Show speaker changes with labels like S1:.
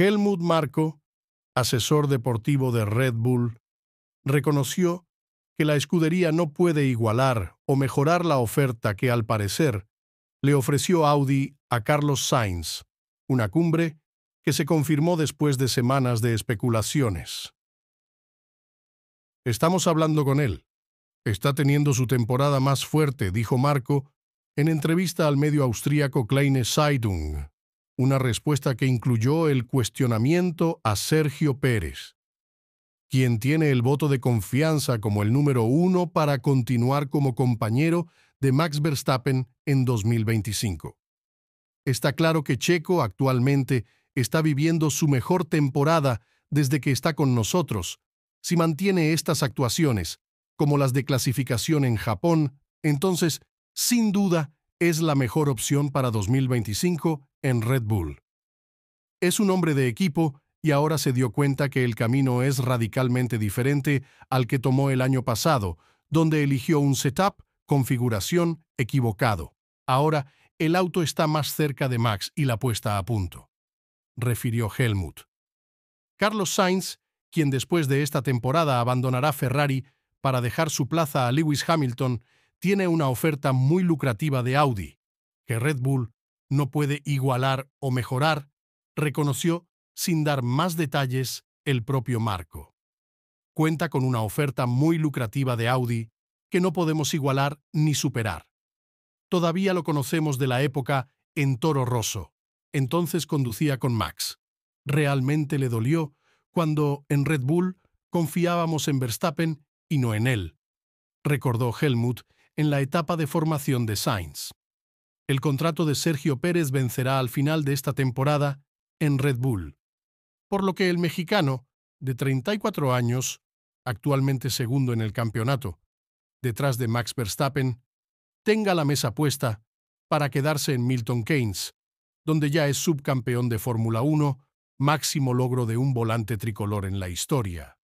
S1: Helmut Marco, asesor deportivo de Red Bull, reconoció que la escudería no puede igualar o mejorar la oferta que al parecer le ofreció Audi a Carlos Sainz, una cumbre que se confirmó después de semanas de especulaciones. Estamos hablando con él. Está teniendo su temporada más fuerte, dijo Marco en entrevista al medio austríaco Kleine Zeitung una respuesta que incluyó el cuestionamiento a Sergio Pérez, quien tiene el voto de confianza como el número uno para continuar como compañero de Max Verstappen en 2025. Está claro que Checo actualmente está viviendo su mejor temporada desde que está con nosotros. Si mantiene estas actuaciones, como las de clasificación en Japón, entonces, sin duda, es la mejor opción para 2025 en Red Bull. Es un hombre de equipo y ahora se dio cuenta que el camino es radicalmente diferente al que tomó el año pasado, donde eligió un setup, configuración, equivocado. Ahora, el auto está más cerca de Max y la puesta a punto, refirió Helmut. Carlos Sainz, quien después de esta temporada abandonará Ferrari para dejar su plaza a Lewis Hamilton, tiene una oferta muy lucrativa de Audi, que Red Bull no puede igualar o mejorar, reconoció sin dar más detalles el propio Marco. Cuenta con una oferta muy lucrativa de Audi que no podemos igualar ni superar. Todavía lo conocemos de la época en Toro Rosso. Entonces conducía con Max. Realmente le dolió cuando en Red Bull confiábamos en Verstappen y no en él, recordó Helmut en la etapa de formación de Sainz. El contrato de Sergio Pérez vencerá al final de esta temporada en Red Bull, por lo que el mexicano, de 34 años, actualmente segundo en el campeonato, detrás de Max Verstappen, tenga la mesa puesta para quedarse en Milton Keynes, donde ya es subcampeón de Fórmula 1, máximo logro de un volante tricolor en la historia.